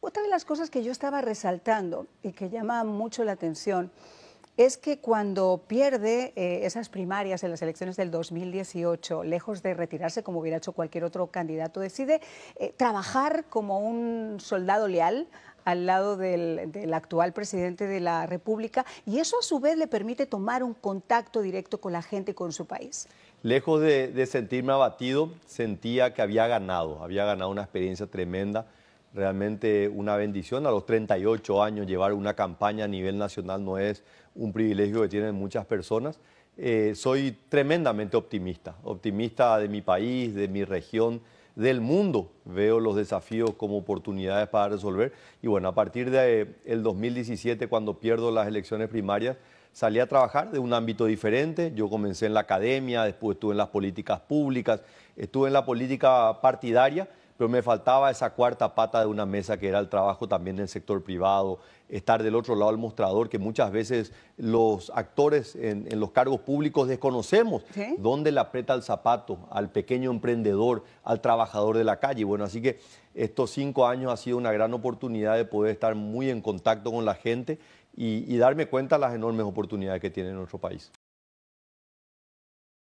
Otra de las cosas que yo estaba resaltando y que llama mucho la atención es que cuando pierde eh, esas primarias en las elecciones del 2018, lejos de retirarse como hubiera hecho cualquier otro candidato, decide eh, trabajar como un soldado leal al lado del, actual presidente de la República y eso a su vez le permite tomar un contacto directo con la gente y con su país. Lejos de sentirme abatido, sentía que había ganado, había ganado una experiencia tremenda realmente una bendición. A los 38 años llevar una campaña a nivel nacional no es un privilegio que tienen muchas personas. Eh, soy tremendamente optimista, optimista de mi país, de mi región, del mundo. Veo los desafíos como oportunidades para resolver. Y bueno, a partir del de, 2017, eh, cuando pierdo las elecciones primarias, salí a trabajar de un ámbito diferente. Yo comencé en la academia, después estuve en las políticas públicas, estuve en la política partidaria pero me faltaba esa cuarta pata de una mesa que era el trabajo también del sector privado, estar del otro lado del mostrador, que muchas veces los actores en, los cargos públicos desconocemos dónde le aprieta el zapato al pequeño emprendedor, al trabajador de la calle. Bueno, así que estos cinco años ha sido una gran oportunidad de poder estar muy en contacto con la gente y, y darme cuenta de las enormes oportunidades que tiene nuestro país.